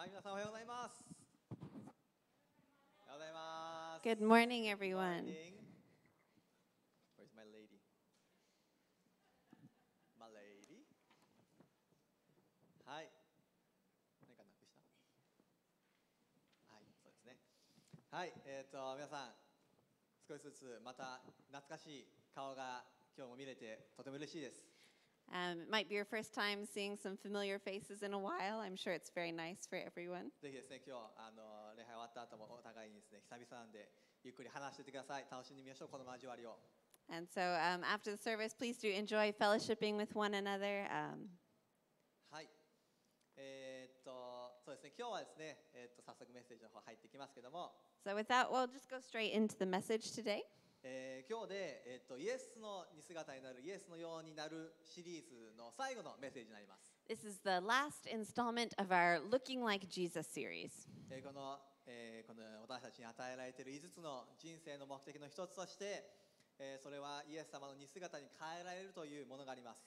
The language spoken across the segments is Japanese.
はい、皆さんおはようございます。おはようございます。Good morning, everyone. Where's my lady? My lady? はい。何かなくしたはい、そうですね。はい、えっ、ー、と、皆さん、少しずつまた懐かしい顔が今日も見れてとても嬉しいです。Um, it might be your first time seeing some familiar faces in a while. I'm sure it's very nice for everyone. ぜひですね、今日あの礼拝終わった後もお互いにですね、久々なんでゆっくり話していてください。楽しんでみましょう、この交わりを。And so um, after the service, please do enjoy fellowshipping with one another. Um, はい。えーっと、そうですね、今日はですね、えーっと早速メッセージの方入っていきますけども、so with that, we'll just go straight into the message today. えー、今日で、えっと、イエスの似姿になるイエスのようになるシリーズの最後のメッセージになります。This is the last installment of our Looking Like Jesus series. えー、この、えー、この私たちに与えられている5つの人生の目的の一つとして、えー、それはイエス様の似姿に変えられるというものがあります。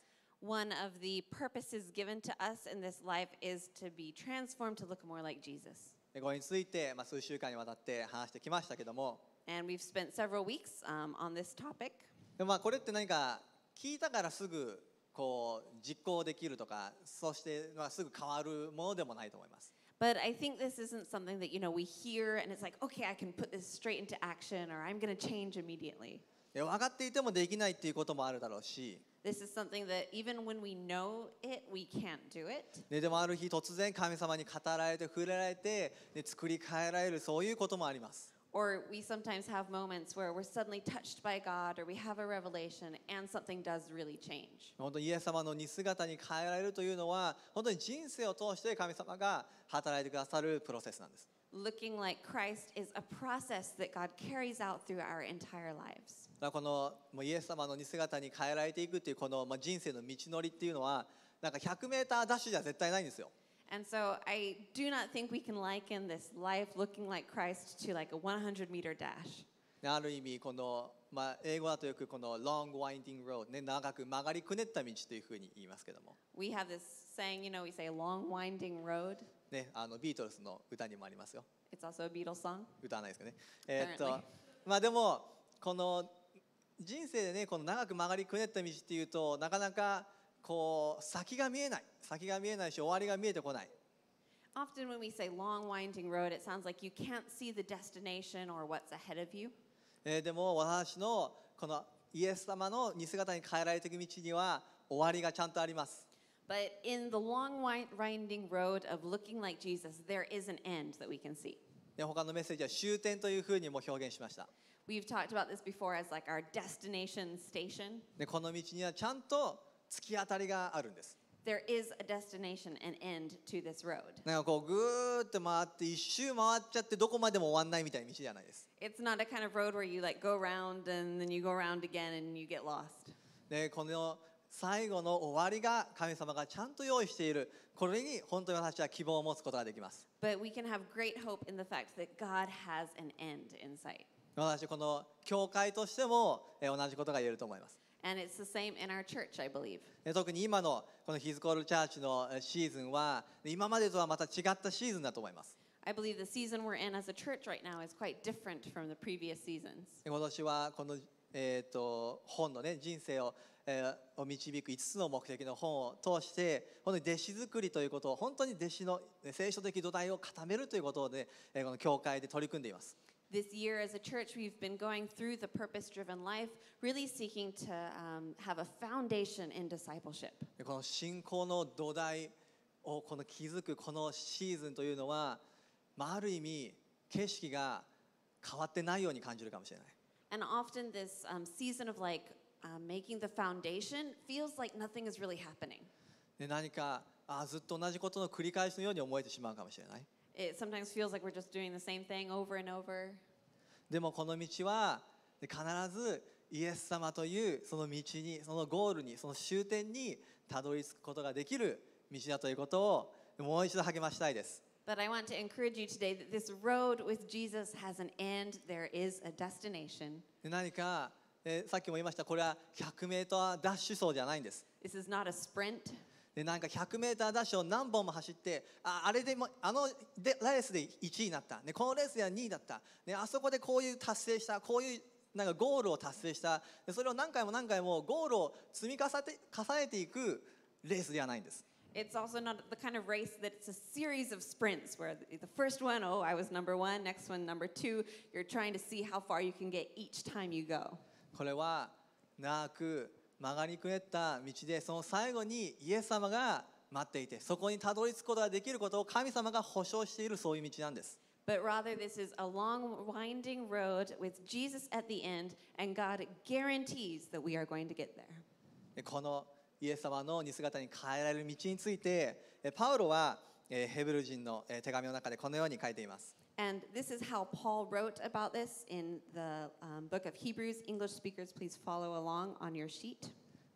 One of the purposes given to us in this life is to be transformed to look more like Jesus. これについて、まあ、数週間にわたって話してきましたけども。And we've spent several weeks、um, on this topic. でまあこれって何か聞いたからすぐこう実行できるとか、そしてまあすぐ変わるものでもないと思います。But I think this isn't something that you know we hear and it's like, okay, I can put this straight into action or I'm going to change immediately. 分かっていてもできないっていうこともあるだろうし。This is something that even when we know it, we can't do it. ね、でもある日突然神様に語られて触れられて、ね、作り変えられるそういうこともあります。Or we sometimes have moments where we're suddenly touched by God or we have a revelation and something does really change. 本当にイエス様の似姿に変えられるというのは本当に人生を通して神様が働いてくださるプロセスなんです。Looking like Christ is a process that God carries out through our entire lives. このもうイエス様の似姿に変えられていくというこの、まあ、人生の道のりっていうのはなんか100メーターダッシュじゃ絶対ないんですよ。And so I do not think we can liken this life looking like Christ to like a 100 meter dash. ある意味この、まあ、英語だとよくこの long winding road、ね、長く曲がりくねった道というふうに言いますけども。We have this saying, you know, we say long winding road. ね、あのビートルズの歌にもありますよ。It's also a Beatles song. 歌わないですかね。えー、っと、まあでもこの人生でね、この長く曲がりくねった道っていうとなかなかこう先が見えない先が見えないし終わりが見えてこない Often when we say long winding road, it sounds like you can't see the destination or what's ahead of you. えーでも私のこのイエス様の似姿に変えられていく道には終わりがちゃんとあります But in the long winding road of looking like Jesus, there is an end that we can see. で他のメッセージは終点というふうにも表現しました We've talked about this before as like our destination station. でこの道にはちゃんと突き当たりがあるんです。There is a destination and end to this road. なんかこうぐーっと回って一周回っちゃってどこまでも終わんないみたいな道じゃないです。It's not a kind of road where you like go around and then you go around again and you get lost. でこの最後の終わりが神様がちゃんと用意しているこれに本当に私は希望を持つことができます But we can have great hope in the fact that God has an end in sight. 私この教会としても同じことが言えると思います And it's the same in our church, I believe. 特に今のこのヒズコールチャーチのシーズンは今までとはまた違ったシーズンだと思います。I believe the season we're in as a church right now is quite different from the previous seasons. 今年はこの、えー、と本のね人生を、えー、を導く5つの目的の本を通してこの弟子作りということを本当に弟子の聖書的土台を固めるということで、ね、この教会で取り組んでいます。this year as a church, we've been going through the purpose driven life, really seeking to um, have a foundation in discipleship. And often this um, season of like、uh, making the foundation feels like nothing is really happening. It sometimes feels like we're just doing the same thing over and over. でもこの道は必ずイエス様というその道にそのゴールにその終点にたどり着くことができる道だということをもう一度励ましたいです。But I want to encourage you today that this road with Jesus has an end, there is a destination. 何か、えさっきも言いました、これは100 m ダッシュ走じゃないんです。This is not a sprint. でなんか 100m ダッシュを何本も走ってああれでもあのレースで1位になった、ね、このレースでは2位だった、ね、あそこでこういう達成したこういうなんかゴールを達成したでそれを何回も何回もゴールを積み重ねて重ねていくレースではないんです。It's also not the kind of race that it's a series of sprints where the first one, oh, I was number one, next one, number two. You're trying to see how far you can get each time you go. これは長く曲がりくねった道でその最後にイエス様が待っていてそこにたどり着くことができることを神様が保証しているそういう道なんです。But rather, this is a long, winding road with Jesus at the end, and God guarantees that we are going to get there. このイエス様の似姿に変えられる道について、パウロはヘブル人の手紙の中でこのように書いています。And this is how Paul wrote about this in the um, book of Hebrews. English speakers, please follow along on your sheet.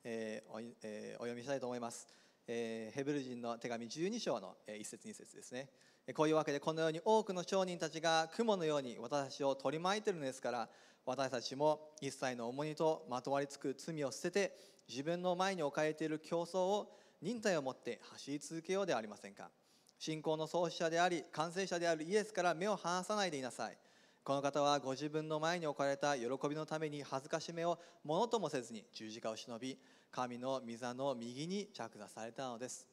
えおえお読みしたいと思います。えヘブル人の手紙12章の、一節二節ですね。こういうわけでこのように多くの商人たちが雲のように私たちを取り巻いているのですから私たちも一切の重荷とまとわりつく罪を捨てて自分の前に置かれている競争を忍耐を持って走り続けようではありませんか。信仰の創始者であり完成者であるイエスから目を離さないでいなさいこの方はご自分の前に置かれた喜びのために恥ずかしめをものともせずに十字架を忍び神の御座の右に着座されたのです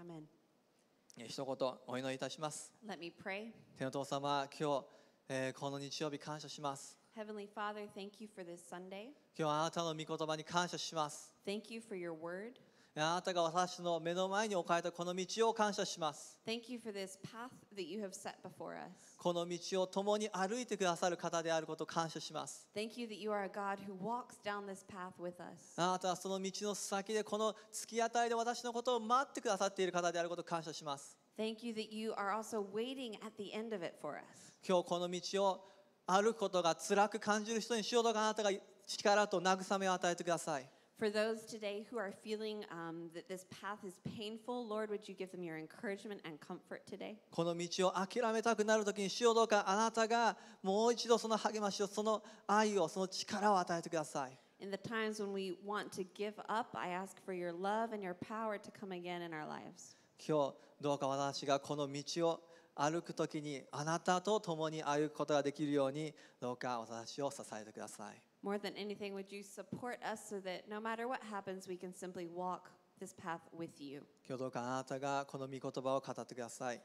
アメン一言お祈りいたします天の父様今日、えー、この日曜日感謝します Heavenly Father, thank you for this Sunday. 今日あなたの御言葉に感謝します Thank you for your word. あなたが私の目の前に置かれたこの道を感謝します。この道を共に歩いてくださる方であることを感謝します。あなたはその道の先でこの突き当たりで私のことを待ってくださっている方であること感謝します。今日この道を歩くことが辛く感じる人にしようとかあなたが力と慰めを与えてください。For those today who are feeling um, that this path is painful, Lord, would you give them your encouragement and comfort today? この道を諦めたくなるときに、主よどうかあなたがもう一度その励ましを、その愛を、その力を与えてください。In the times when we want to give up, I ask for your love and your power to come again in our lives. 今日、どうか私がこの道を歩くときに、あなたと共に歩くことができるように、どうか私を支えてください。more than anything, would you support us so that no matter what happens, we can simply walk this path with you?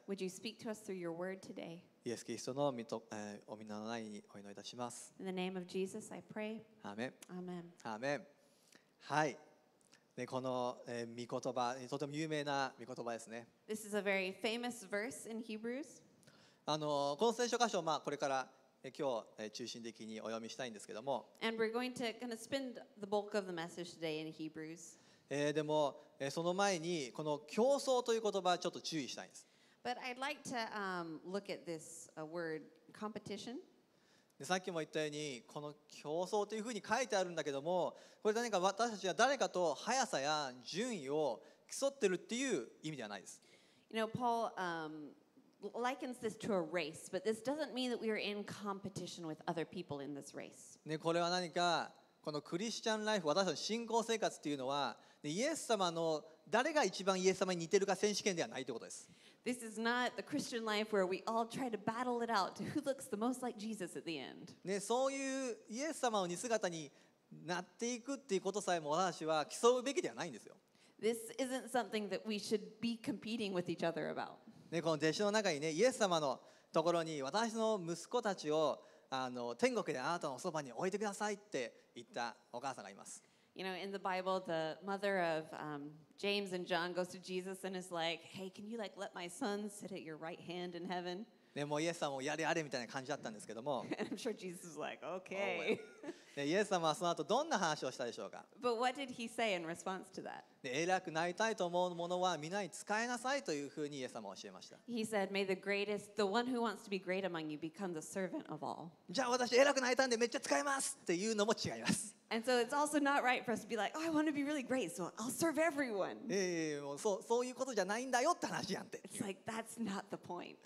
Would you speak to us through your word today? イエス・キリストの御と、えー、お皆の名にお祈りいたします。In eh, the name of Jesus, I pray. Eh, eh, is a very famous verse in Hebrews. あのこの聖書箇所、まあ、これから今日中心的にお読みしたいんですけども、And we're going to kind o spend the bulk of the message today in Hebrews. えでもえその前にこの競争という言葉ちょっと注意したいんです But I'd like to um, look at this uh, word competition. でさっきも言ったようにこの競争というふうに書いてあるんだけどもこれ何か私たちは誰かと速さや順位を競ってるっていう意味ではないです You know, Paul um, likens this to a race, but this doesn't mean that we are in competition with other people in this race. ね、これは何か、このクリスチャンライフ、私たちの信仰生活っていうのは、ね、イエス様の誰が一番イエス様に似てるか選手権ではないということです。This is not the Christian life where we all try to battle it out to who looks the most like Jesus at the end. ね、そういうイエス様の似姿になっていくっていうことさえも私は競うべきではないんですよ。This isn't something that we should be competing with each other about. ね、この弟子の中にねイエス様のところに私の息子たちをあの天国であなたのそばに置いてくださいって言ったお母さんがいます。You know, in the Bible, the mother of um, James and John goes to Jesus and is like, Hey, can you like let my son sit at your right hand in heaven? ね、もうイエス様もやれやれみたいな感じだったんですけども。I'm sure Jesus was like, okay. イエス様はその後どんな話をしたでしょうか But what did he say in response to that? 偉くなりたいと思うものは皆に使いなさいというふうにイエス様は教えました。He said, May the greatest, the one who wants to be great among you, become the servant of all. じゃあ私偉くなりたいんでめっちゃ使いますっていうのも違います。And so it's also not right for us to be like, oh, I want to be really great, so I'll serve everyone. ええ、もうそうそういうことじゃないんだよって話やんて。It's like, that's not the point.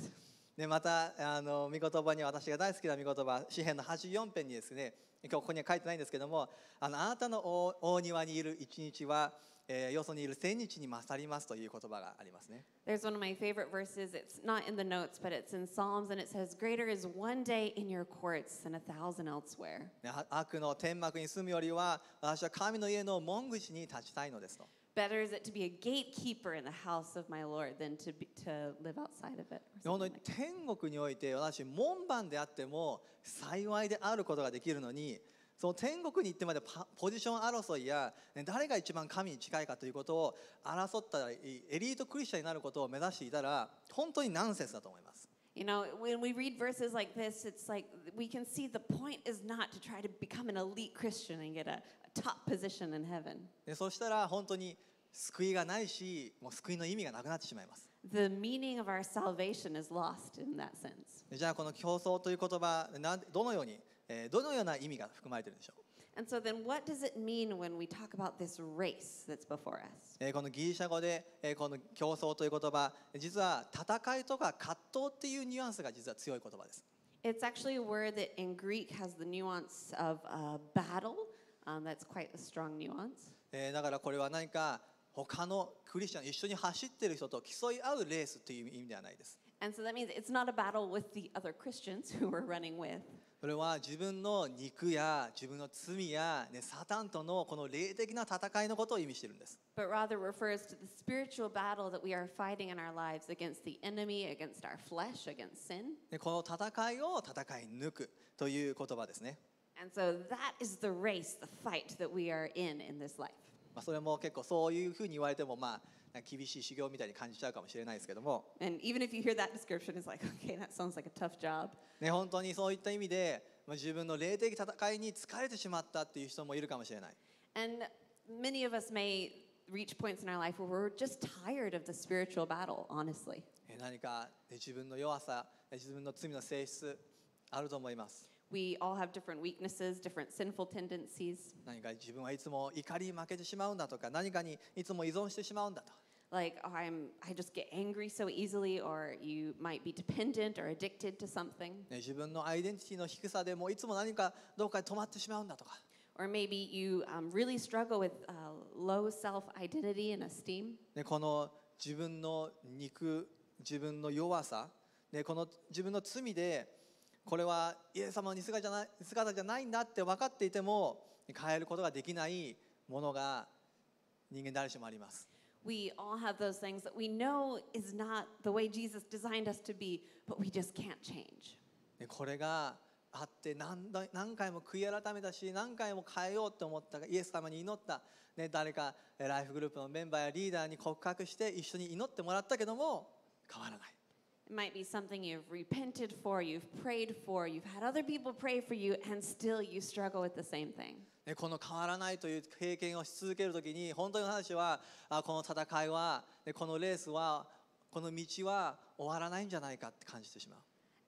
でまたあの御言葉に私が大好きな御言葉詩篇の84編にですね今日ここには書いてないんですけども「あのあなたの大庭にいる一日は、えー、よそにいる千日に勝ります」という言葉がありますね。There's one of my favorite verses. It's not in the notes, but it's in Psalms, and it says, "Greater is one day in your courts than a thousand elsewhere." 悪の天幕に住むよりは私は神の家の門口に立ちたいのですと。Better is it to be a gatekeeper in the house of my Lord than to, be, to live outside of it. 本当天国において私門番であっても幸いであることができるのにその天国に行ってまでポジション争いや誰が一番神に近いかということを争ったりエリートクリスチャンになることを目指していたら本当にナンセンスだと思います。You know, when we read verses like this, it's like we can see the point is not to try to become an elite Christian and get a, top position in heaven. でそしたら本当に救いがないし、もう救いの意味がなくなってしまいます。The meaning of our salvation is lost in that sense. じゃあこの競争という言葉、などのように、えー、どのような意味が含まれているんでしょう And so then what does it mean when we talk about this race that's before us? えーこのギリシャ語で、えーこの競争という言葉、実は戦いとか葛藤っていうニュアンスが実は強い言葉です。It's actually a word that in Greek has the nuance of a battle Um, that's quite a strong nuance. えーだからこれは何か他のクリスチャン一緒に走ってる人と競い合うレースという意味ではないです。And so that means it's not a battle with the other Christians who we're running with. それは自分の肉や自分の罪や、ね、サタンとのこの霊的な戦いのことを意味しているんです。but rather refers to the spiritual battle that we are fighting in our lives against the enemy, against our flesh, against sin. でこの戦いを戦い抜くという言葉ですね。And so that is the race, the fight that we are in in this life. And even if you hear that description, it's like, okay, that sounds like a tough job. ね本当にそういった意味で、まあ自分の霊的戦いに疲れてしまったっていう人もいるかもしれない。And many of us may reach points in our life where we're just tired of the spiritual battle, honestly. 何か自分の弱さ、自分の罪の性質あると思います。We all have different weaknesses, different sinful tendencies. 何か自分はいつも怒りに負けてしまうんだとか、何かにいつも依存してしまうんだと。like oh, I'm I just get angry so easily or you might be dependent or addicted to something 自分のアイデンティティの低さでもいつも何かどうかに止まってしまうんだとか Or maybe you、um, really struggle with、uh, low self identity and esteem. この自分の肉、自分の弱さ、この自分の罪でこれはイエス様の姿じゃない姿じゃないんだって分かっていても変えることができないものが人間誰しもあります。We all have those things that we know is not the way Jesus designed us to be, but we just can't change. これがあって何何回も悔い改めたし何回も変えようと思ったがイエス様に祈った、ね、誰かライフグループのメンバーやリーダーに告白して一緒に祈ってもらったけども変わらない。It might be something you've repented for, you've prayed for, you've had other people pray for you, and still you struggle with the same thing. ね、この変わらないという経験をし続けるときに本当の話はあこの戦いはこのレースはこの道は終わらないんじゃないかって感じてしまう。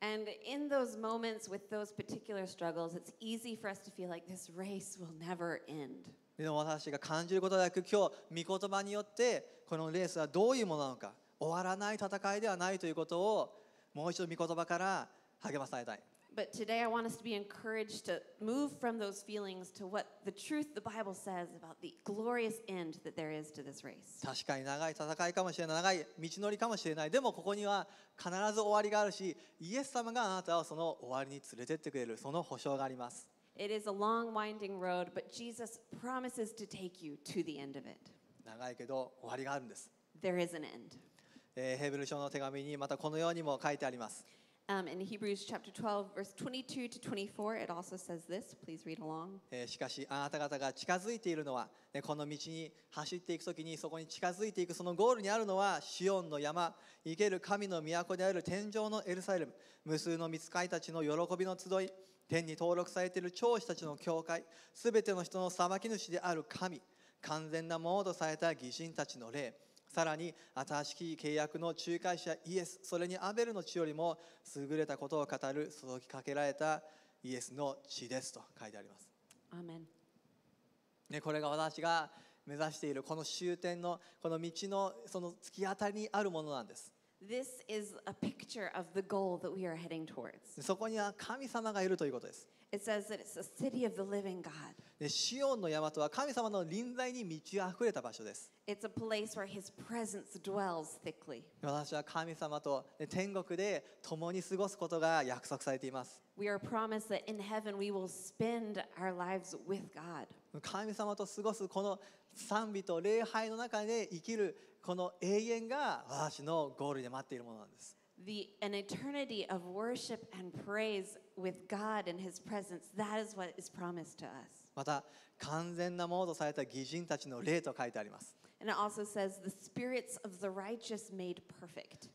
And in those moments with those particular struggles, it's easy for us to feel like this race will never end. でも私が感じることなく今日、御言葉によってこのレースはどういうものなのか。終わらない戦いではないということをもう一度御言葉から励まされたい。But today I want us to be encouraged to move from those feelings to what the truth the Bible says about the glorious end that there is to this race. 確かに長い戦いかもしれない、長い道のりかもしれない。でもここには必ず終わりがあるし、イエス様があなたをその終わりに連れてってくれる、その保証があります。It is a long winding road, but Jesus promises to take you to the end of it. 長いけど終わりがあるんです。There is an end. えー、ヘブル書の手紙にまたこのようにも書いてあります。Um, in Hebrews chapter 12, verse 22 to 24, it also says this. Please read along. しかし、あなた方が近づいているのは、この道に走っていくときに、そこに近づいていく、そのゴールにあるのは、シオンの山、生ける神の都である天上のエルサレム、無数の御使いたちの喜びの集い、天に登録されている長子たちの教会、すべての人の裁き主である神、完全なものとされた義人たちの霊、さらに新しき契約の仲介者イエスそれにアベルの血よりも優れたことを語る注ぎかけられたイエスの血ですと書いてあります。アメンね、これが私が目指しているこの終点のこの道のその突き当たりにあるものなんです。そこには神様がいるということです。It says that it's the city of the living God. でシオンの山とは神様の臨在に満ち溢れた場所です。It's a place where his presence dwells thickly. 私は神様と天国で共に過ごすことが約束されています。We are promised that in heaven we will spend our lives with God. 神様と過ごすこの賛美と礼拝の中で生きるこの永遠が私のゴールで待っているものなんです。the, an eternity of worship and praise with God and His presence. That is what is promised to us. また完全なものとされた義人たちの例と書いてあります。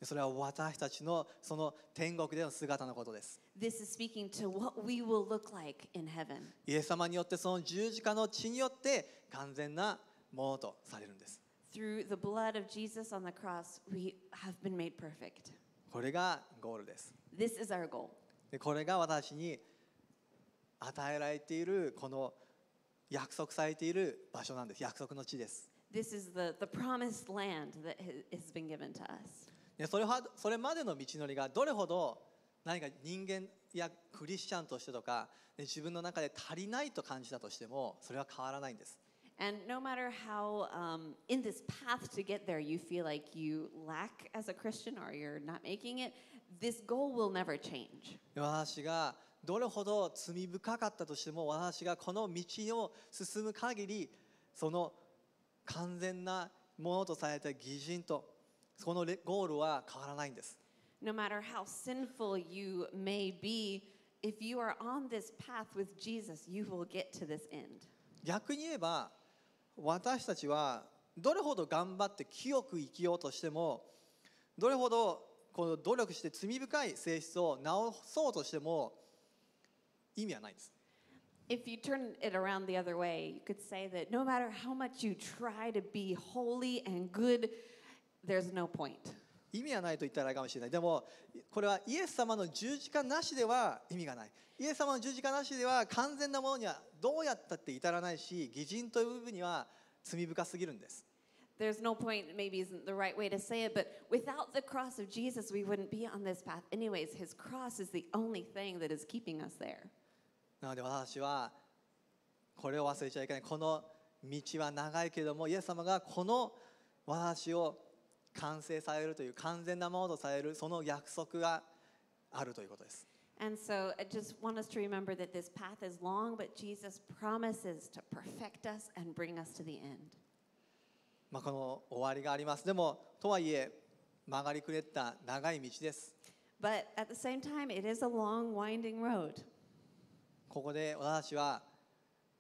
それは私たちのその天国での姿のことです。l イエス様によってその十字架の血によって完全なものとされるんです。これがゴールです。これが私に与えられているこの。約束されている場所なんです。約束の地です。This is the, the promised land that has been given to us. ね、それはそれまでの道のりがどれほど何か人間やクリスチャンとしてとか、ね、自分の中で足りないと感じたとしてもそれは変わらないんです。And no matter how um, in this path to get there you feel like you lack as a Christian or you're not making it, this goal will never change. 私がどれほど罪深かったとしても私がこの道を進む限りその完全なものとされた義人とそのゴールは変わらないんです。No matter how sinful you may be, if you are on this path with Jesus, you will get to this end. 逆に言えば私たちはどれほど頑張って清く生きようとしてもどれほどこの努力して罪深い性質を直そうとしても意味はないです。If you turn it around the other way, you could say that no matter how much you try to be holy and good, there's no point. 意味はないと言ったらいいかもしれない。でも、これはイエス様の十字架なしでは意味がない。イエス様の十字架なしでは完全なものにはどうやったって至らないし、偽人という部分には罪深すぎるんです。There's no point, maybe isn't the right way to say it, but without the cross of Jesus, we wouldn't be on this path anyways. His cross is the only thing that is keeping us there. なので私はこれを忘れちゃいけないこの道は長いけれどもイエス様がこの私を完成されるという完全なものとされるその約束があるということです。And so I just want us to remember that this path is long, but Jesus promises to perfect us and bring us to the end. まあこの終わりがあります。でも、とはいえ、曲がりくれた長い道です。But at the same time, it is a long, winding road. ここで私は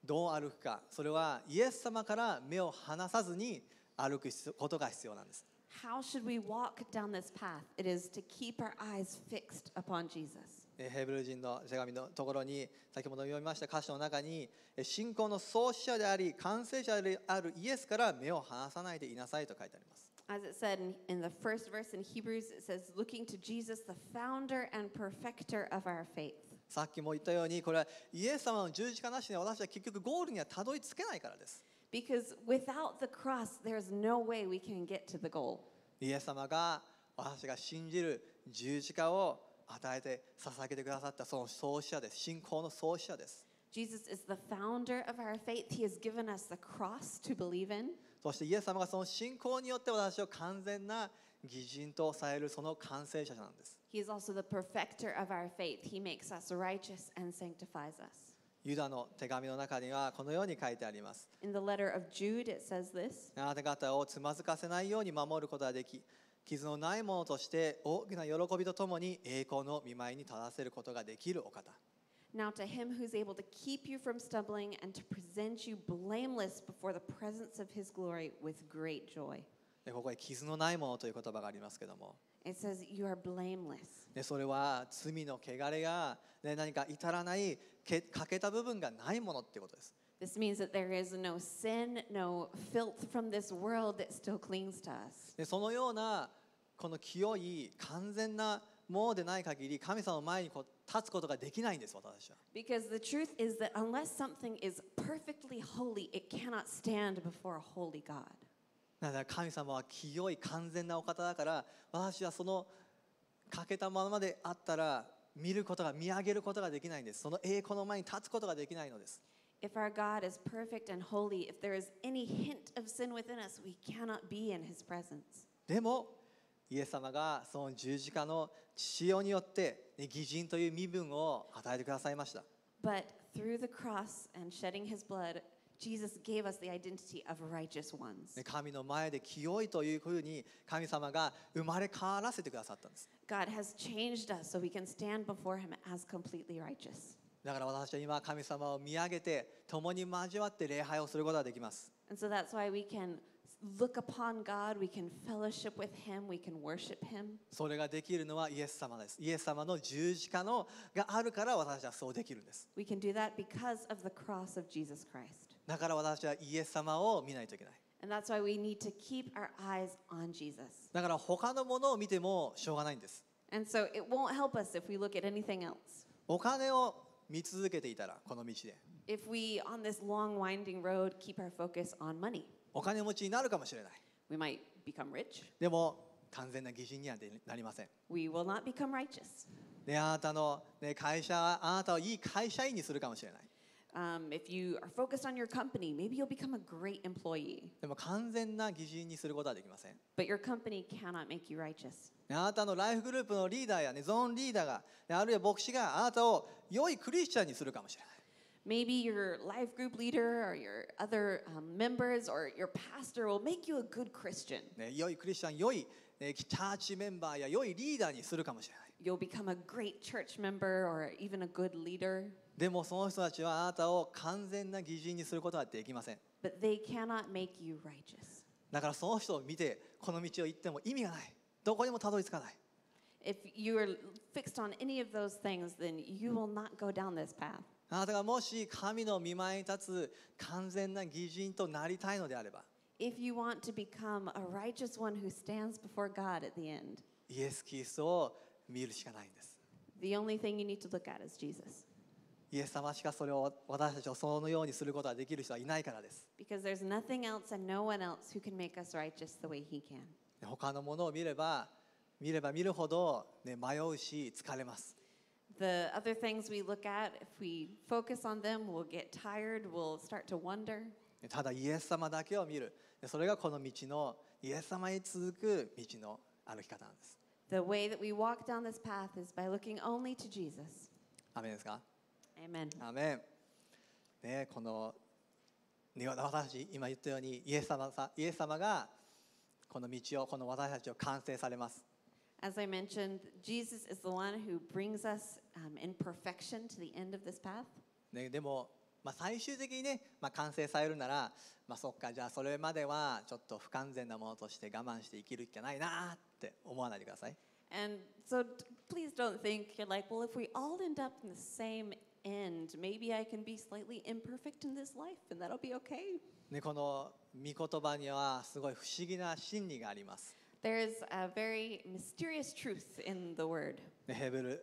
どう歩くかそれはイエス様から目を離さずに歩くことが必要なんです How should we walk down this path? It is to keep our eyes fixed upon Jesus. ヘブル人の手紙のところに先ほど読みました歌詞の中に信仰の創始者であり完成者であるイエスから目を離さないでいなさいと書いてあります。As it said in the first verse in Hebrews, it says, looking to Jesus, the founder and perfecter of our faith. さっきも言ったようにこれはイエス様の十字架なしに私は結局ゴールにはたどり着けないからです。Because without the cross, there's no way we can get to the goal. イエス様が私が信じる十字架を与えて捧げてくださったその創始者です。信仰の創始者です。Jesus is the founder of our faith. He has given us the cross to believe in. そしてイエス様がその信仰によって私を完全な義人とされるその完成者なんです。He is also the perfecter of our faith. He makes us righteous and sanctifies us. ユダの手紙の中にはこのように書いてあります。In the letter of Jude, it says this: あなた方をつまずかせないように守ることができ、傷のないものとして大きな喜びとともに栄光の見舞いに立たせることができるお方。Now to him who's i able to keep you from stumbling and to present you blameless before the presence of his glory with great joy. ここに傷のないものという言葉がありますけども。It says you are blameless. でそれは罪の汚れが、ね、何か至らないけ欠けた部分がないものってことです。This means that there is no sin, no filth from this world that still clings to us. でそのようなこの清い完全なものでない限り神様の前にこう立つことができないんです私は。Because the truth is that unless something is perfectly holy, it cannot stand before a holy God. だから神様は清い完全なお方だから私はその欠けたままであったら見ることが見上げることができないんですその栄光の前に立つことができないのです If our God is perfect and holy, if there is any hint of sin within us, we cannot be in his presence. でも、イエス様がその十字架の父親によって、ね、義人という身分を与えてくださいました。But through the cross and shedding his blood, Jesus gave us the identity of righteous ones. 神の前で清いというふうに神様が生まれ変わらせてくださったんです。God has changed us so we can stand before Him as completely righteous. だから私は今神様を見上げて共に交わって礼拝をすることができます。And so that's why we can look upon God, we can fellowship with Him, we can worship Him. それができるのはイエス様です。イエス様の十字架のがあるから私はそうできるんです。We can do that because of the cross of Jesus Christ. だから私はイエス様を見ないといけない。And that's why we need to keep our eyes on Jesus. だから他のものを見てもしょうがないんです。And so it won't help us if we look at anything else. お金を見続けていたらこの道で。If we on this long winding road keep our focus on money. お金持ちになるかもしれない。We might become rich. でも完全な義人にはなりません。We will not become righteous. ね、あなたの、ね、会社、あなたをいい会社員にするかもしれない。Um, if you are focused on your company, maybe you'll become a great employee. But your company cannot make you righteous. あなたのライフグループのリーダーや、ね、ゾーンリーダーが、ね、あるいは牧師があなたを良いクリスチャンにするかもしれない。Maybe your life group leader or your other um, members or your pastor will make you a good Christian. ね、良いクリスチャン、良い、ね、チャーチメンバーや良いリーダーにするかもしれない。You'll become a great church member or even a good leader. でもその人たちはあなたを完全な義人にすることはできません。But they cannot make you righteous. だからその人を見てこの道を行っても意味がない。どこにもたどり着かない。If you are fixed on any of those things, then you will not go down this path. あなたがもし神の御前に立つ完全な義人となりたいのであれば。If you want to become a righteous one who stands before God at the end. イエス・キリストを見るしかないんです。The only thing you need to look at is Jesus. イエス様しかそれを私たちをそのようにすることはできる人はいないからです。Because there's nothing else and no one else who can make us righteous the way He can. 他のものを見れば見れば見るほど、ね、迷うし疲れます。The other things we look at, if we focus on them, we'll get tired, we'll start to wonder. ただ、イエス様だけを見る。それがこの道の、イエス様に続く道の歩き方なんです。The way that we walk down this path is by looking only to Jesus. アメンですかアメンね、この私今言ったようにイエス様イエス様がこの道をこの私たちを完成されます。As I mentioned, Jesus is the one who brings us、um, in perfection to the end of this path. ね、でも、まあ、最終的にね、まあ、完成されるなら、まあ、そっか、じゃあそれまではちょっと不完全なものとして我慢して生きるしかないなって思わないでください。And so please don't think you're like, well, if we all end up in the same ね、この御言葉にはすごい不思議な心理があります。ヘブル、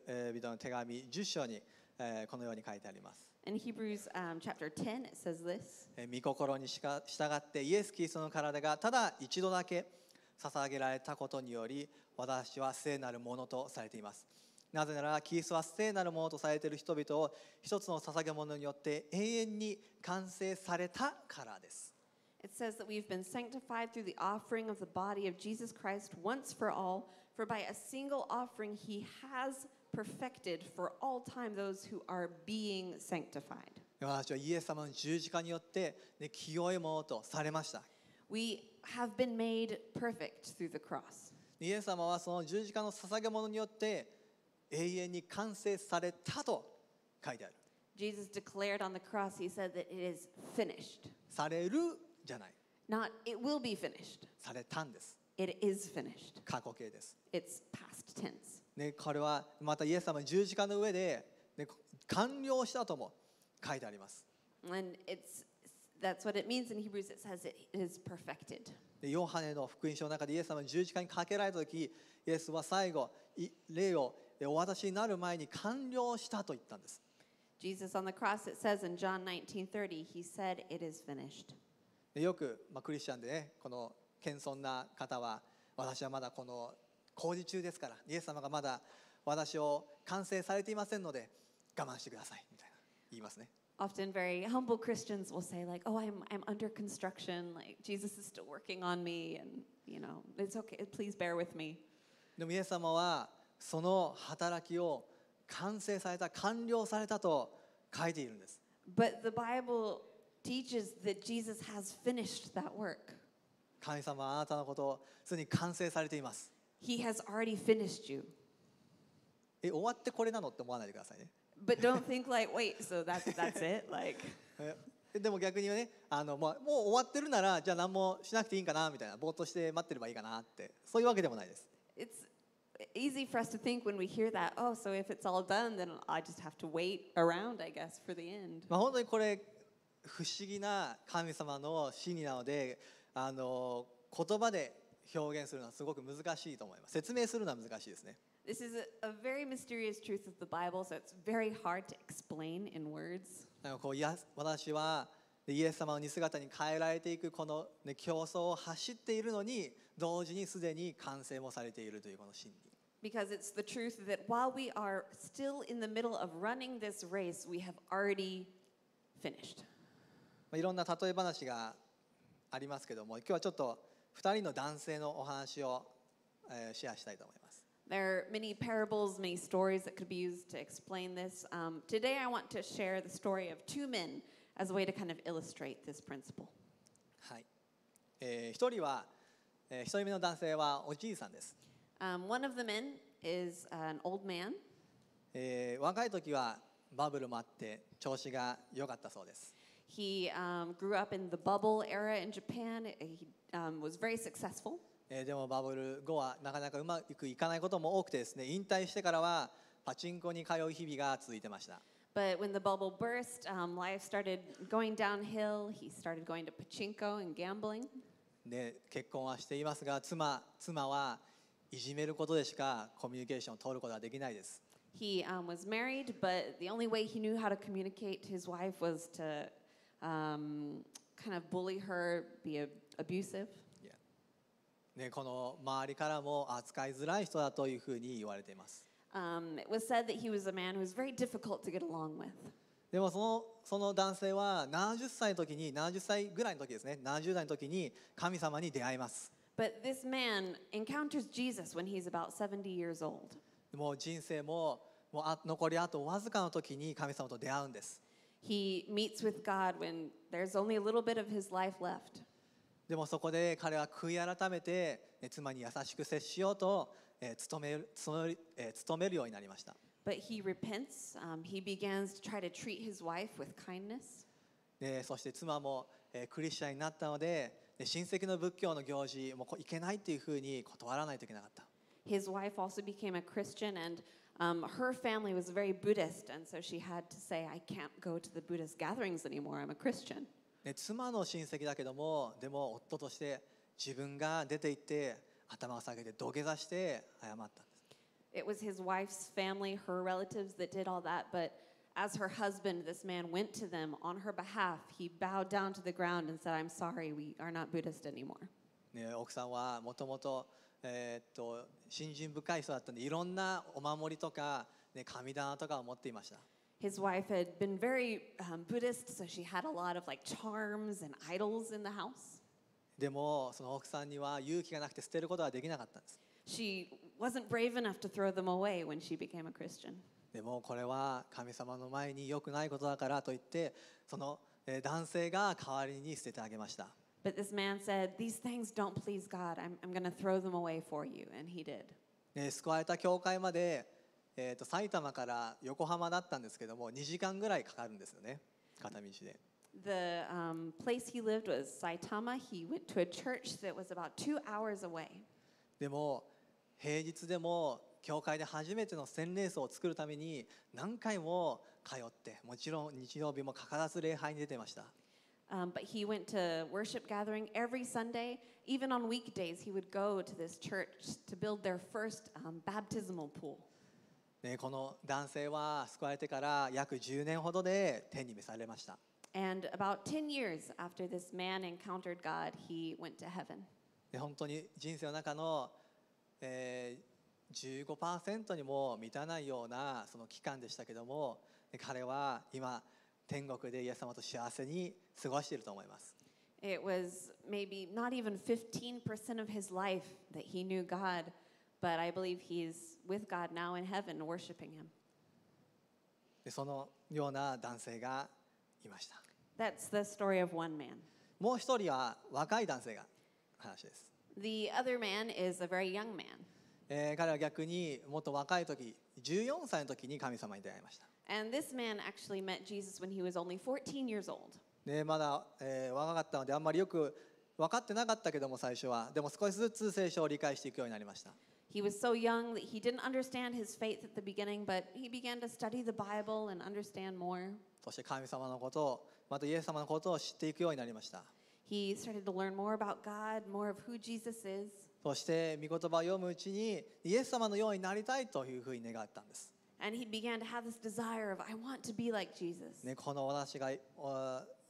えー、人の手紙10章に、えこのように書いてあります。え n 御心にしか従ってイエス・キリストの体がただ一度だけ捧げられたことにより私は聖なるものとされています。なぜならキリストは聖なるものとされている人々を一つの捧げ物によって永遠に完成されたからです。It says that we've been sanctified through the offering of the body of Jesus Christ once for all, for by a single offering he has perfected for all time those who are being sanctified. 私はイエス様の十字架によって、ね、清いものとされました。We have been made perfect through the cross. イエス様はその十字架の捧げ物によって永遠に完成されたと書いてある。Jesus declared on the cross, he said that it is finished. されるじゃない。Not, it will be finished. されたんです。It is finished. 過去形です。It's past tense. ね、これはまたイエス様十字架の上で、ね、完了したとも書いてあります。And it's That's what it means in Hebrews. It says it is perfected. でヨハネの福音書の中でイエス様が十字架にかけられた時イエスは最後霊をでお渡しになる前に完了したと言ったんです。Jesus on the cross, it says in John 19:30, he said, It is finished. でよく、まあ、クリスチャンでね、この謙遜な方は、私はまだこの工事中ですから、イエス様がまだ私を完成されていませんので、我慢してくださいみたいな言いますね。Often very humble Christians will say, like, oh, I'm, I'm under construction, like, Jesus is still working on me, and, you know, it's okay, please bear with me. でも、イエス様は、その働きを完成された完了されたと書いているんです But the Bible teaches that Jesus has finished that work. 神様はあなたのことをすでに完成されています He has already finished you. え終わってこれなのって思わないでくださいね But don't think like, wait, so that's, that's it? Like... でも逆にねあの、まあ、もう終わってるならじゃあ何もしなくていいんかなみたいなぼーっとして待ってればいいかなってそういうわけでもないです。It's easy for us to think when we hear that, oh, so if it's all done, then I just have to wait around, I guess, for the end. まあ本当にこれ不思議な神様の真理なので、あの言葉で表現するのはすごく難しいと思います。説明するのは難しいですね。This is a, a very mysterious truth of the Bible, so it's very hard to explain in words. なんかこういや私はイエス様の似姿に変えられていくこの、ね、競争を走っているのに。同時にすでに完成もされているというこの真理。Because it's the truth that while we are still in the middle of running this race, we have already finished. まあいろんな例え話がありますけども、今日はちょっと2人の男性のお話を、えー、シェアしたいと思います。There are many parables, many stories that could be used to explain this. Um, today I want to share the story of two men as a way to kind of illustrate this principle. はい。えー、1人はえー、一人目の男性はおじいさんです。Um, one of the men is an old man. えー、若い時はバブルもあって調子が良かったそうです。He um, grew up in the bubble era in Japan. He um, was very successful. えー、でもバブル後はなかなかうまくいかないことも多くてですね、引退してからはパチンコに通う日々が続いてました。But when the bubble burst, um, life started going downhill. He started going to pachinko and gambling. で結婚はしていますが妻妻はいじめることでしかコミュニケーションを取ることはできないです。He um, was married, but the only way he knew how to communicate his wife was to um, kind of bully her, be a, abusive. ね、この周りからも扱いづらい人だというふうに言われています。Um, it was said that he was a man who was very difficult to get along with. でもそのその男性は70歳の時に70歳ぐらいの時ですね70代の時に神様に出会います But this man encounters Jesus when he's about 70 years old. も人生ももうあ残りあとわずかの時に神様と出会うんです He meets with God when there's only a little bit of his life left. でもそこで彼は悔い改めて、妻に優しく接しようと、えめるえめるようになりました But he repents. he begins to try to treat his wife with kindness. そして妻もクリスチャーになったので親戚の仏教の行事も行けないというふうに断らないといけなかった。妻の親戚だけどもでも夫として自分が出て行って頭を下げて土下座して謝った It was his wife's family, her relatives that did all that. But as her husband, this man went to them on her behalf. He bowed down to the ground and said, I'm sorry, we are not Buddhist anymore. His wife had been very um, Buddhist, so she had a lot of like charms and idols in the house. でもその奥さんには勇気がなくて捨てることはできなかったんです。She wasn't brave enough to throw them away when she became a Christian. this man said, These things don't please God. I'm, I'm going to throw them away for you. And he did. Um, place he lived was Saitama. He went to a church that was about two hours away. でも平日でも教会で初めての洗礼層を作るために何回も通ってもちろん日曜日も欠かさず礼拝に出てました。Um, but he went to worship gathering every Sunday. Even on weekdays, he would go to this church to build their first um, baptismal pool. ね、この男性は救われてから約10年ほどで天に召されました。And about 10 years after this man encountered God, he went to heaven. で本当に人生の中のえー、15%にも満たないようなその期間でしたけども彼は今天国でイエス様と幸せに過ごしていると思います。It was maybe not even 15% of his life that he knew God, but I believe he's with God now in heaven worshiping him. でそのような男性がいました。That's the story of one man. もう一人は若い男性が話です。The other man is a very young man. えー、彼は逆にもっと若い時14歳の時に神様に出会いました。And this man actually met Jesus when he was only 14 years old. ね、まだ、えー、若かったのであんまりよく分かってなかったけども最初はでも少しずつ聖書を理解していくようになりました。He was so young that he didn't understand his faith at the beginning, but he began to study the Bible and understand more. そして神様のことをまたイエス様のことを知っていくようになりました。He started to learn more about God, more of who Jesus is. そして御言葉を読むうちにイエス様のようになりたいというふうに願ったんです。And he began to have this desire of, I want to be like Jesus. ね、この私が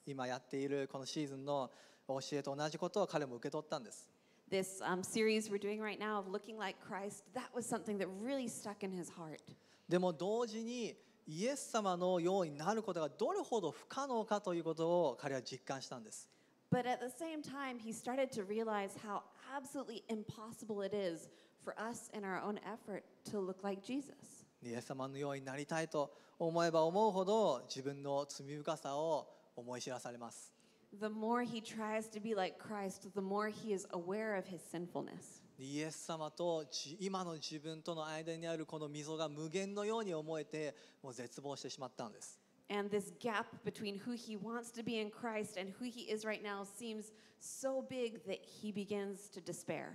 今やっているこのシーズンの教えと同じことを彼も受け取ったんです。This、um, series we're doing right now of looking like Christ, that was something that really stuck in his heart. でも同時にイエス様のようになることがどれほど不可能かということを彼は実感したんです。But at the same time, he started to realize how absolutely impossible it is for us in our own effort to look like Jesus. イエス様のようになりたいと思えば思うほど自分の罪深さを思い知らされます。The more he tries to be like Christ, the more he is aware of his sinfulness. イエス様と今の自分との間にあるこの溝が無限のように思えてもう絶望してしまったんです。And this gap between who he wants to be in Christ and who he is right now seems so big that he begins to despair.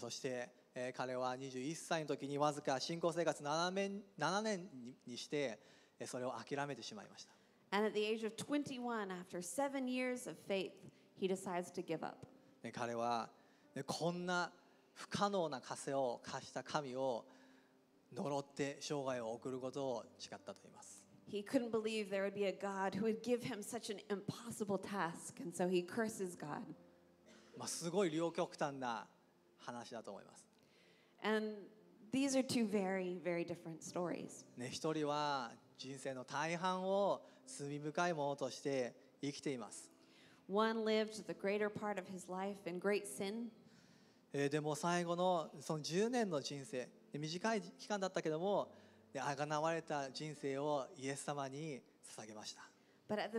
そしてえ彼は21歳の時にわずか信仰生活 7, 年7年にしてえそれを諦めてしまいました。And at the age of 21, after seven years of faith, he decides to give up. 彼はこんな不可能な枷を貸した神を呪って生涯を送ることを誓ったと言います。he couldn't believe there would be a God who would give him such an impossible task, and so he curses God. まあ、すごい両極端な話だと思います。And these are two very, very different stories. 一人は人生の大半を罪深いものとして生きています。One lived the greater part of his life in great sin. でも最後のその10年の人生、短い期間だったけども、であがなわれた人生をイエス様に捧げました。life,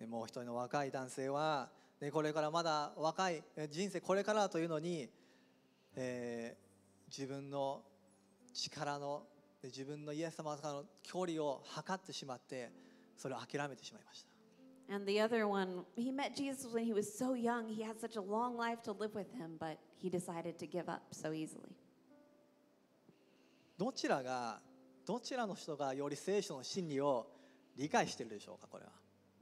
でもう一人の若い男性は、ね、これからまだ若い人生これからというのに、えー、自分の力の自分のイエス様との距離を測ってしまってそれを諦めてしまいました。And the other one, he met Jesus when he was so young, he had such a long life to live with him, but he decided to give up so easily. どちらがどちらの人がより聖書の真理を理解しているでしょうかこれは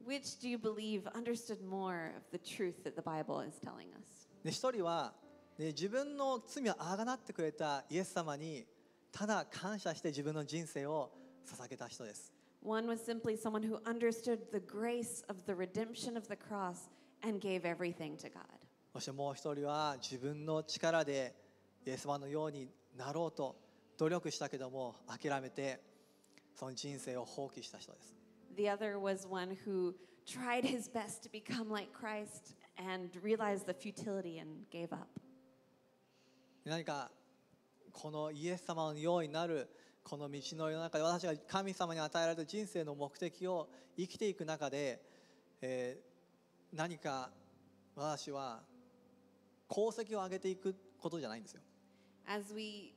Which do you believe understood more of the truth that the Bible is telling us? で一人は、ね、自分の罪をあがなってくれたイエス様にただ感謝して自分の人生を捧げた人です One was simply someone who understood the grace of the redemption of the cross and gave everything to God. そしてもう一人は自分の力でイエス様のようになろうと努力したけども諦めてその人生を放棄した人です。The other was one who tried his best to become like Christ and realized the futility and gave up. 何かこのイエス様のようになるこの道の世の中で私が神様に与えられた人生の目的を生きていく中で、えー、何か私は功績を上げていくことじゃないんですよ。As we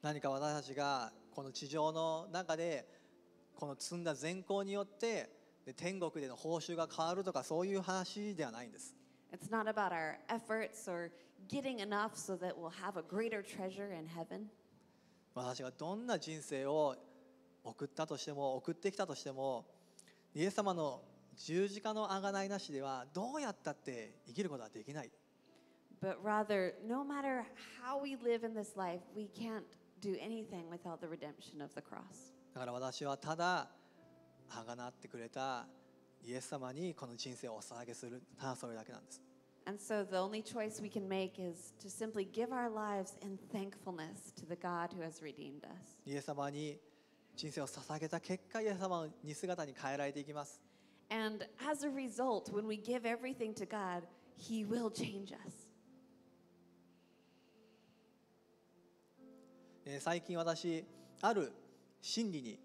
何か私たちがこの地上の中でこの積んだ善行によってで天国での報酬が変わるとかそういう話ではないんです。私がどんな人生を送ったとしても送ってきたとしてもイエス様の十字架のあがないなしではどうやったって生きることはできない。But rather, no matter how we live in this life, we can't do anything without the redemption of the cross. だから私はただ、あがなってくれたイエス様にこの人生をお捧げする、ただそれだけなんです。And so the only choice we can make is to simply give our lives in thankfulness to the God who has redeemed us. イエス様に人生を捧げた結果、イエス様の似姿に変えられていきます。And as a result, when we give everything to God, He will change us. 最近私、ある真理に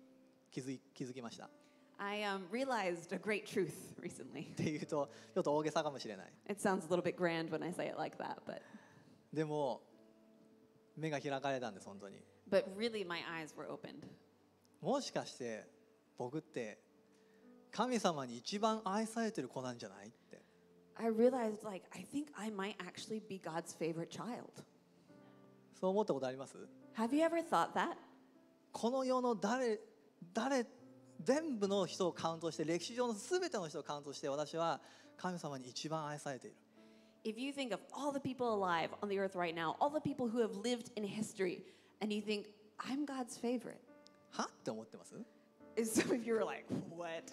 気づ,気づきました。I um, realized a great truth recently. っていうと、ちょっと大げさかもしれない。It sounds a little bit grand when I say it like that, but. でも、目が開かれたんです、本当に。But really, my eyes were opened. もしかして、僕って神様に一番愛されてる子なんじゃないって I realized, like, I think I might actually be God's favorite child. そう思ったことあります Have you ever thought that? この世の誰誰全部の人をカウントして歴史上のすべての人をカウントして私は神様に一番愛されている。If you think of all the people alive on the earth right now, all the people who have lived in history, and you think, I'm God's favorite. はって思ってます some of you are like, what?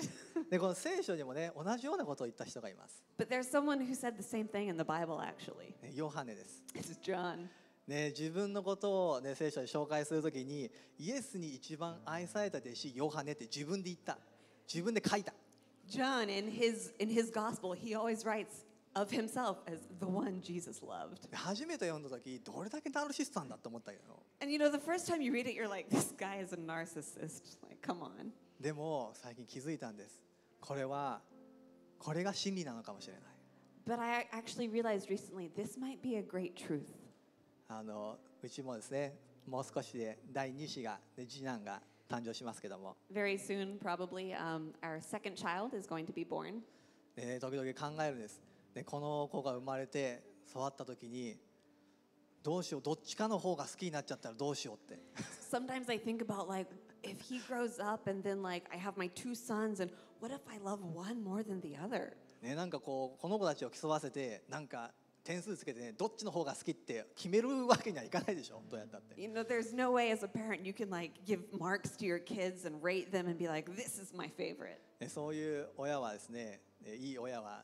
でこの聖書にもね同じようなことを言った人がいます。But there's someone who said the same thing in the Bible actually. ヨハネです。It's John. ね、自分のことを、ね、聖書で紹介するときにイエスに一番愛された弟子ヨハネって自分で言った自分で書いた John in his, in his gospel he always writes of himself as the one Jesus loved. And you know, the first time you read it, you're like, this guy is a narcissist. Like, come on. でも最近気づいたんですこれはこれが真理なのかもしれない But I actually realized recently this might be a great truth. あのうちもですねもう少しで第2子がで次男が誕生しますけども、Very soon, probably, um, our second child is going to be born. ね、時々考えるんですでこの子が生まれて育った時にどうしようどっちかの方が好きになっちゃったらどうしようって Sometimes I think about like if he grows up and then like I have my two sons and what if I love one more than the other ねなんかこうこの子たちを競わせてなんか点数つけてねどっちの方が好きって決めるわけにはいかないでしょどうやったって You know there's no way as a parent you can like give marks to your kids and rate them and be like this is my favorite そういう親はですねいい親は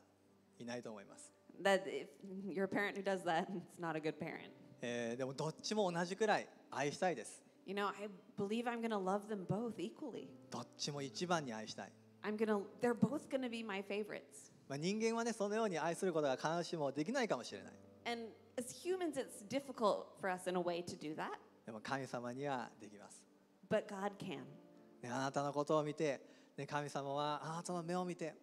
いないと思います。That if you're a parent who does that, it's not a good parent. えー、でもどっちも同じくらい愛したいです。You know, I believe I'm going to love them both equally. どっちも一番に愛したい。I'm gonna, they're both going to be my favorites. まあ人間はね、そのように愛することが必ずしもできないかもしれない。And as humans, it's difficult for us in a way to do that. でも神様にはできます。But God can. ね、あなたのことを見て、ね、神様はあなたの目を見て、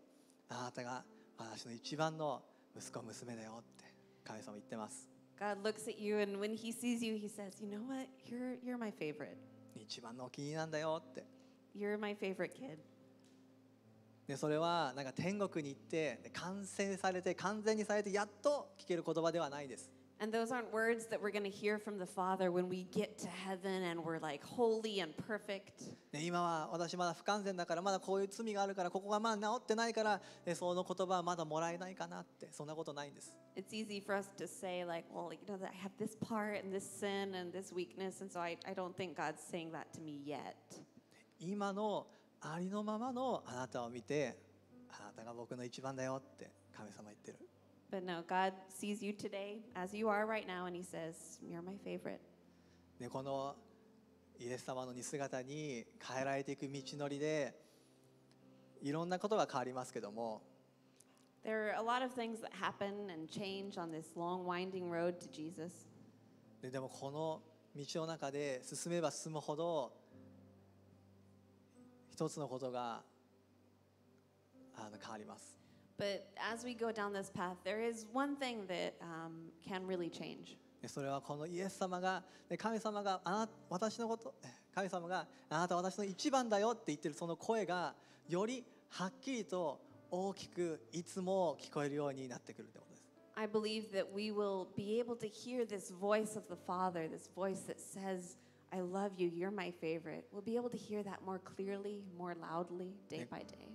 あなたが私の一番の息子娘だよって神様言ってます God looks at you and when he sees you he says you know what you're, you're my favorite 一番のお気に入りなんだよって you're my favorite kid でそれはなんか天国に行って完成されて完全にされてやっと聞ける言葉ではないです And those aren't words that we're going to hear from the Father when we get to heaven and we're like holy and perfect. ね、今は私まだ不完全だからまだこういう罪があるからここがまだ治ってないからその言葉はまだもらえないかなってそんなことないんです。It's easy for us to say like, well, you know that I have this part and this sin and this weakness, and so I I don't think God's saying that to me yet. 今のありのままのあなたを見てあなたが僕の一番だよって神様言ってる。But no, God sees you today as you are right now, and He says, You're my favorite. ね、このイエス様の似姿に変えられていく道のりでいろんなことが変わりますけども There are a lot of things that happen and change on this long winding road to Jesus. ででもこの道の中で進めば進むほど一つのことがあの変わります。But as we go down this path, there is one thing that um, can really change. それはこのイエス様が神様があな私のこと神様があなた私の一番だよって言ってるその声がよりはっきりと大きくいつも聞こえるようになってくるってことです。I believe that we will be able to hear this voice of the Father, this voice that says, I love you, you're my favorite. We'll be able to hear that more clearly, more loudly, day by day.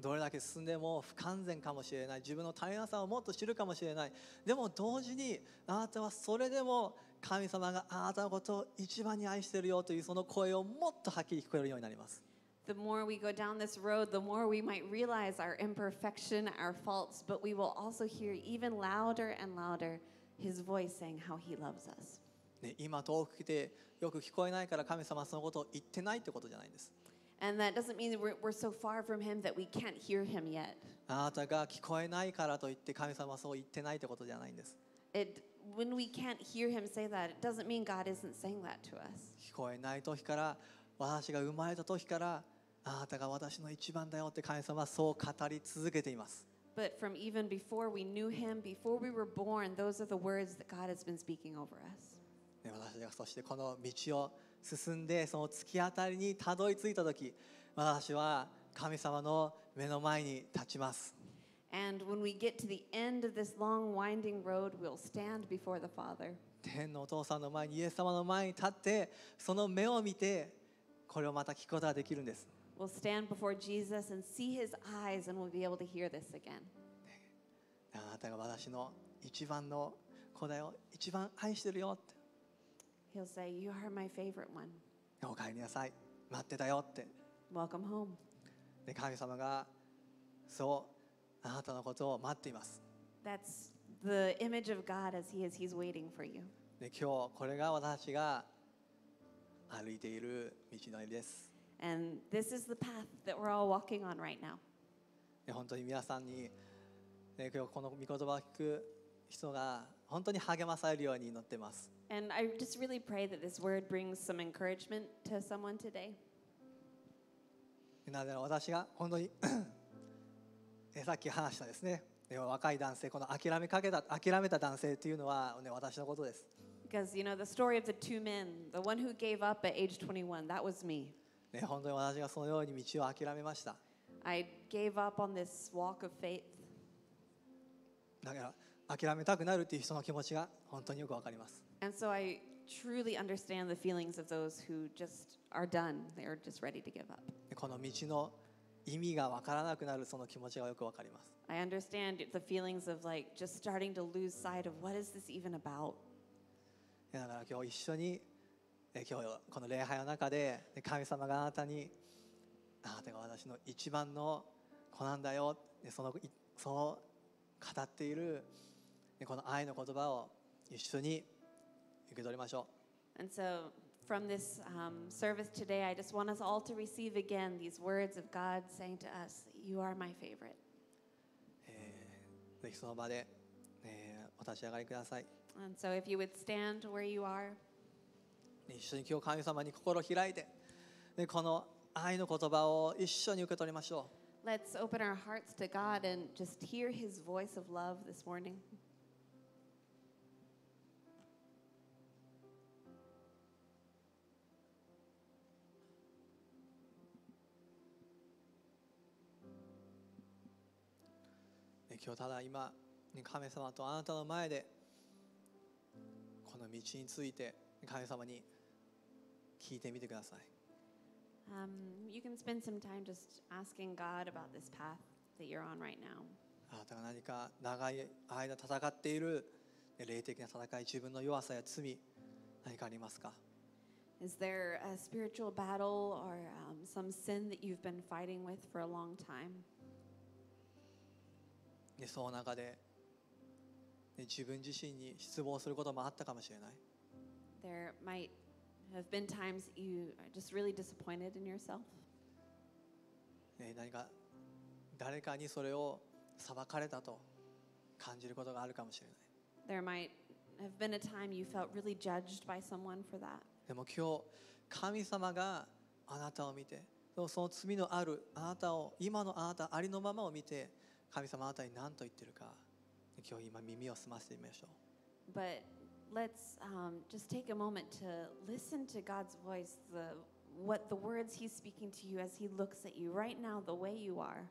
どれだけ進んでも不完全かもしれない自分の大変さをもっと知るかもしれないでも同時にあなたはそれでも神様があなたのことを一番に愛してるよというその声をもっとはっきり聞こえるようになります。the more we go down this road, the more we might realize our imperfection, our faults, but we will also hear even louder and louder his voice saying how he loves us. ね、今遠く来てよく聞こえないから神様はそのことを言ってないってことじゃないんです。And that doesn't mean that we're, we're so far from Him that we can't hear Him yet. It when we can't hear Him say that, it doesn't mean God isn't saying that to us. But from even before we knew Him, before we were born, those are the words that God has been speaking over us. ね、私がそしてこの道を進んでその突き当たりにたどり着いた時私は神様の目の前に立ちます。And when we get to the end of this long winding road, we'll stand before the Father. 天のお父さんの前にイエス様の前に立ってその目を見てこれをまた聞くことができるんです。We'll stand before Jesus and see his eyes and we'll be able to hear this again. あなたが私の一番の子だよ、一番愛してるよって。He'll say, You are my favorite one. お帰りなさい。待ってたよって。Welcome home. で、神様がそう、あなたのことを待っています。That's the image of God as He is. He's waiting for you. で、今日これが私が歩いている道のりです。And this is the path that we're all walking on right now. 本当に皆さんに、ね、今日この御言葉を聞く人が本当に励まされるように祈ってます。And I just really pray that this word brings some encouragement to someone today. なぜなら私が本当にさっき話したですね若い男性この諦めかけた諦めた男性というのは、ね、私のことです。本当私がそのように道を諦めました。I gave up on this walk of faith. だから諦めたくなるという人の気持ちが本当によくわかります。And so I truly understand the feelings of those who just are done. They're a just ready to give up. この道の意味がわからなくなるその気持ちがよくわかります。I understand the feelings of like just starting to lose sight of what is this even about. だから今日一緒に今日この礼拝の中で神様があなたにあなたが私の一番の子なんだよそのその語っているこの愛の言葉を一緒に受け取りましょう。And so, from this um, service today, I just want us all to receive again these words of God saying to us, You are my favorite. Eh, and so, if you would stand where you are let us open our hearts to God and just hear His voice of love this morning. 今日ただ今神様とあなたの前でこの道について神様に聞いてみてください。Um, you can spend some time just asking God about this path that you're on right now. あなたが何か長い間戦っている霊的な戦い、自分の弱さや罪、何かありますか Is there a spiritual battle or、um, some sin that you've been fighting with for a long time? でその中で、ね、自分自身に失望することもあったかもしれない There might have been times you are just really disappointed in yourself. ね、何か誰かにそれを裁かれたと感じることがあるかもしれない。There might have been a time you felt really judged by someone for that. でも今日、神様があなたを見て、その罪のあるあなたを、今のあなた、ありのままを見て、神様あなたに何と言ってるか今日今耳を澄ませてみましょう But let's um, just take a moment to listen to God's voice, the, what the words He's speaking to you as He looks at you right now, the way you are.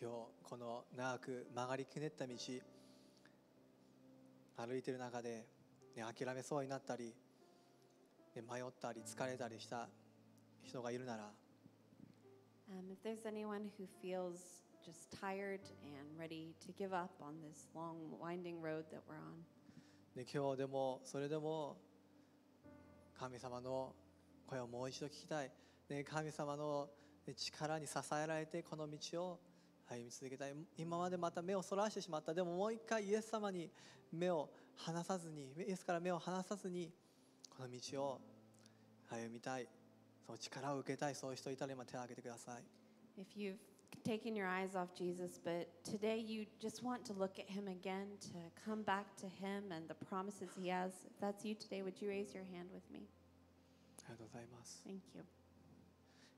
今日この長く曲がりくねった道歩いてる中で、ね、諦めそうになったり、ね、迷ったり疲れたりした人がいるなら、um, if there's anyone who feels just tired and ready to give up on this long winding road that we're on 今日でもそれでも神様の声をもう一度聞きたい、ね、神様の力に支えられてこの道を歩み続けたい今までまた目をそらしてしまったでももう一回イエス様に目を離さずにイエスから目を離さずにこの道を歩みたいその力を受けたいそういう人いたら今手を挙げてください。If you've taken your eyes off Jesus, but today you just want to look at him again, to come back to him and the promises he has, if that's you today, would you raise your hand with me? ありがとうございます。Thank you.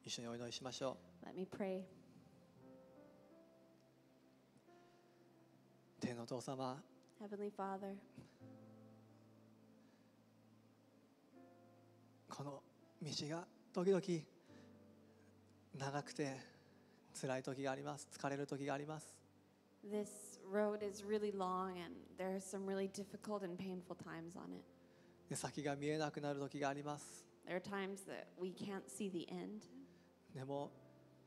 一緒にお祈りしましょう。Let me pray. 天のお父様 Heavenly Father, この道が時々長くて辛い時があります疲れる時があります this road is really long and there are some really difficult and painful times on it. で先が見えなくなる時があります There are times that we can't see the end, でも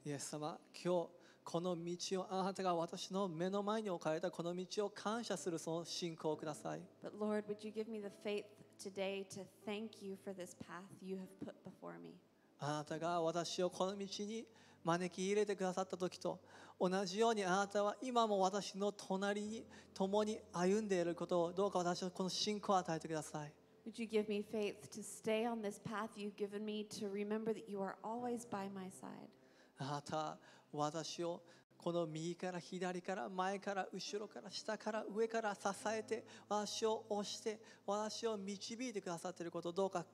イエス様今この道をあなたが私の目の前に置かれたこの道を感謝するその信仰をください。But Lord, would you give me the faith today to thank you for this path you have put before me? あなたが私をこの道に招き入れてくださった時と同じようにあなたは今も私の隣に共に歩んでいることをどうか私のこの信仰を与えてください。Would you give me faith to stay on this path you've given me to remember that you are always by my side? あなた私をこの右から左から前から後ろから下から上から支えて私を押して私を導いてくださっていることをどうか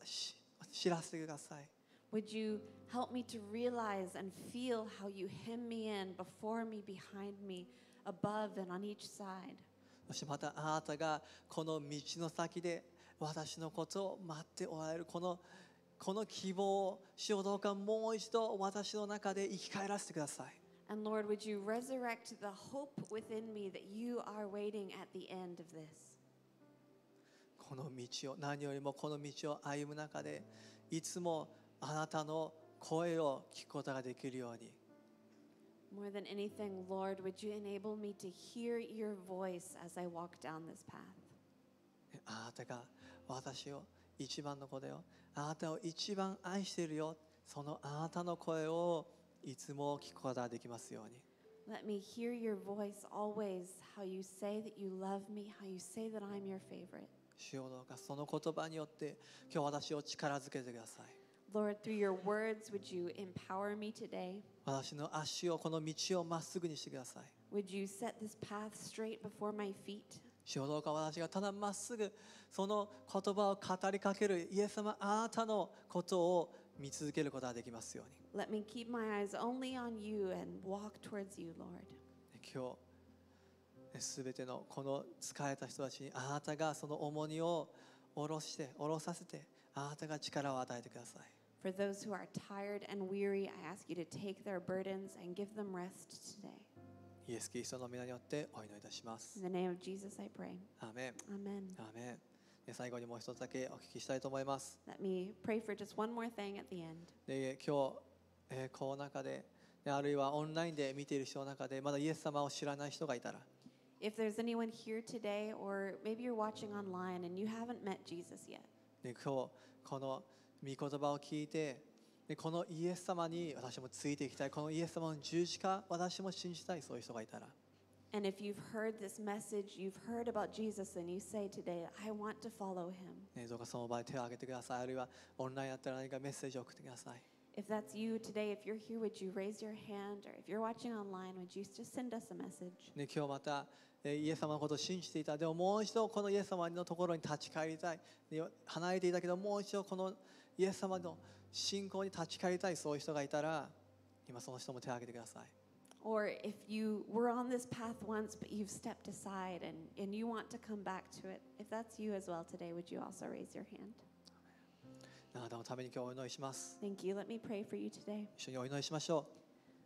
知らせてください。Would you help me to realize and feel how you hem me in before me, behind me, above and on each side? そしてまたあなたがこの道の先で私のことを待っておられるこの道この希望を主をどうかもう一度私の中で生き返らせてください。And Lord, would you resurrect the hope within me that you are waiting at the end of this? この道を何よりもこの道を歩む中でいつもあなたの声を聞くことができるように。More than anything, Lord, would you enable me to hear your voice as I walk down this path? あなたが私を一番の子だよあなたを一番愛しているよそのあなたの声をいつも聞くことができますように Let me hear your voice always, how you say that you love me, how you say that I'm your favorite. 主よその言葉によって今日私を力づけてください。Lord, through your words, would you empower me today? 私の足をこの道をまっすぐにしてください。Would you set this path straight before my feet? 主どうか私がただまっすぐその言葉を語りかけるイエス様あなたのことを見続けることができますように。Let me keep my eyes only on you and walk towards you, Lord. 今日、すべてのこの疲れた人たちにあなたがその重荷を下ろして、下ろさせて、あなたが力を与えてください。For those who are tired and weary, I ask you to take their burdens and give them rest today. イエス・キリストの皆によってお祈りいたします。In the name of Jesus, I pray. アーメン。アーメン。アーメン最後にもう一つだけお聞きしたいと思います。Let me pray for just one more thing at the end. で今日、えー、この中で、あるいはオンラインで見ている人の中で、まだイエス様を知らない人がいたら。If there's anyone here today, or maybe you're watching online and you haven't met Jesus yet. で今日、この御言葉を聞いて、でこのイエス様に私もついていきたいこのイエス様の十字架私も信じたいそういう人がいたら And if you've heard this message, you've heard about Jesus, and you say today, I want to follow him. ねどうかその場合手を挙げてくださいあるいはオンラインだったら何かメッセージを送ってください If that's you today, if you're here, would you raise your hand? Or if you're watching online, would you just send us a message? ね今日またえイエス様のことを信じていたでももう一度このイエス様のところに立ち返りたいで離れていたけどもう一度このイエス様の、うん信仰に立ち返りたいそういう人がいたら今その人も手を挙げてください。Or if you were on this path once but you've stepped aside and, and you want to come back to it, if that's you as well today, would you also raise your hand? あなたのために今日お祈りします。Thank you. Let me pray for you today. 一緒にお祈りしましょ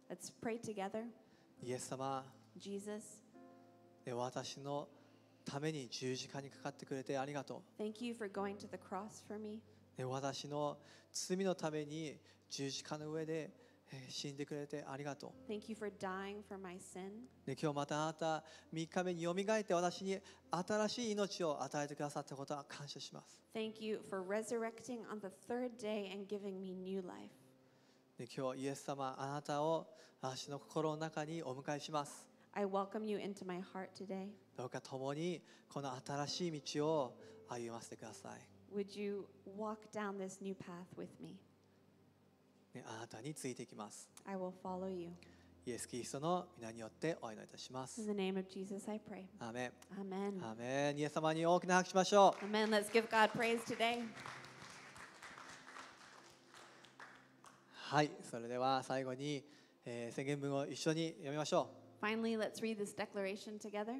う。Let's pray together. イエス様、Jesus. 私のために十字架にかかってくれてありがとう。Thank you for going to the cross for me. 私の罪のために十字架の上で死んでくれてありがとう。Thank you for dying for my sin. で今日またあなた3日目によみがえって私に新しい命を与えてくださったことは感謝します。Thank you for resurrecting on the third day and giving me new life. で今日イエス様あなたを私の心の中にお迎えします。I welcome you into my heart today. どうか共にこの新しい道を歩ませてください。would you walk down this new path with me? ね、あなたについていきます。I will follow you. イエス・キリストの皆によってお祈りいたします。In the name of Jesus, I pray. アメン。アメン。アメン。イエス様に大きな拍手しましょう。アメン。Let's give God praise today. はい、それでは最後に、えー、宣言文を一緒に読みましょう。Finally, let's read this declaration together.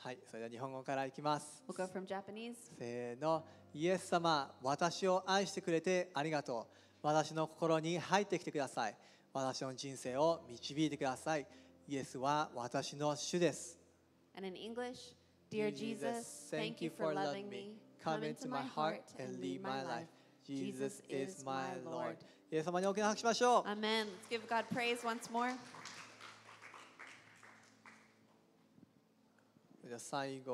はい、それでは日本語からいきます。We'll go from Japanese. せーの。イエス様私を愛してくれてありがとう私の心に入ってきてください私の人生を導いてくださいイエスは私の主です And in English, Dear Jesus, thank you for loving me. Come into my heart and lead my life. Jesus is my Lord. イエス様に大きな拍手しましょう。Amen. Let's give God praise once more. 最後。